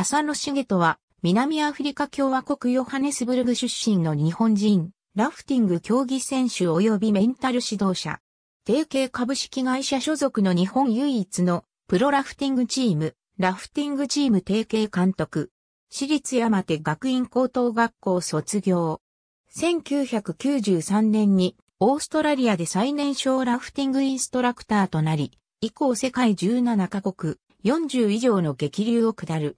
浅野重とは、南アフリカ共和国ヨハネスブルグ出身の日本人、ラフティング競技選手及びメンタル指導者。提携株式会社所属の日本唯一のプロラフティングチーム、ラフティングチーム提携監督。私立山手学院高等学校卒業。1993年にオーストラリアで最年少ラフティングインストラクターとなり、以降世界17カ国、40以上の激流を下る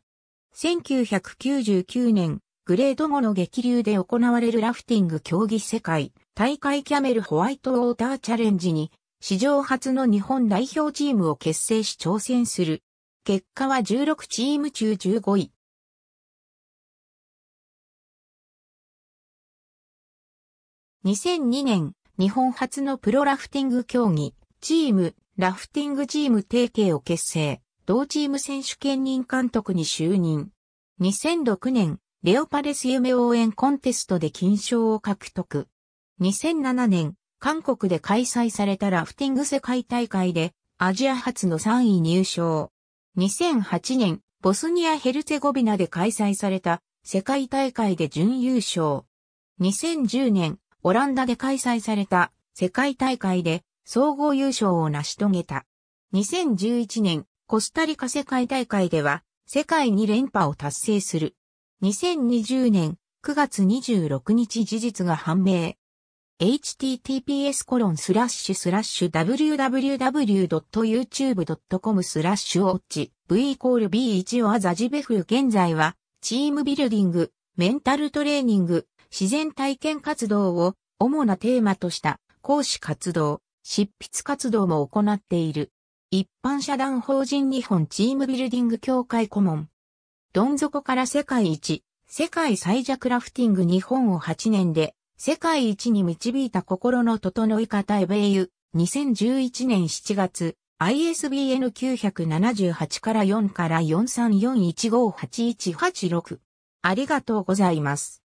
1999年、グレード5の激流で行われるラフティング競技世界大会キャメルホワイトウォーターチャレンジに史上初の日本代表チームを結成し挑戦する。結果は16チーム中15位。2002年、日本初のプロラフティング競技、チーム、ラフティングチーム提携を結成。同チーム選手兼任監督に就任。2006年、レオパレス夢応援コンテストで金賞を獲得。2007年、韓国で開催されたラフティング世界大会でアジア初の3位入賞。2008年、ボスニア・ヘルツェゴビナで開催された世界大会で準優勝。2010年、オランダで開催された世界大会で総合優勝を成し遂げた。2011年、コスタリカ世界大会では、世界に連覇を達成する。2020年9月26日事実が判明。https コロンスラッシュスラッシュ www.youtube.com スラッシュオッチ v イコール b1 アザジベフ現在はチームビルディング、メンタルトレーニング、自然体験活動を主なテーマとした講師活動、執筆活動も行っている。一般社団法人日本チームビルディング協会顧問。どん底から世界一、世界最弱ラフティング日本を8年で、世界一に導いた心の整い方エベイユ、2011年7月、ISBN 978から4から43415886。ありがとうございます。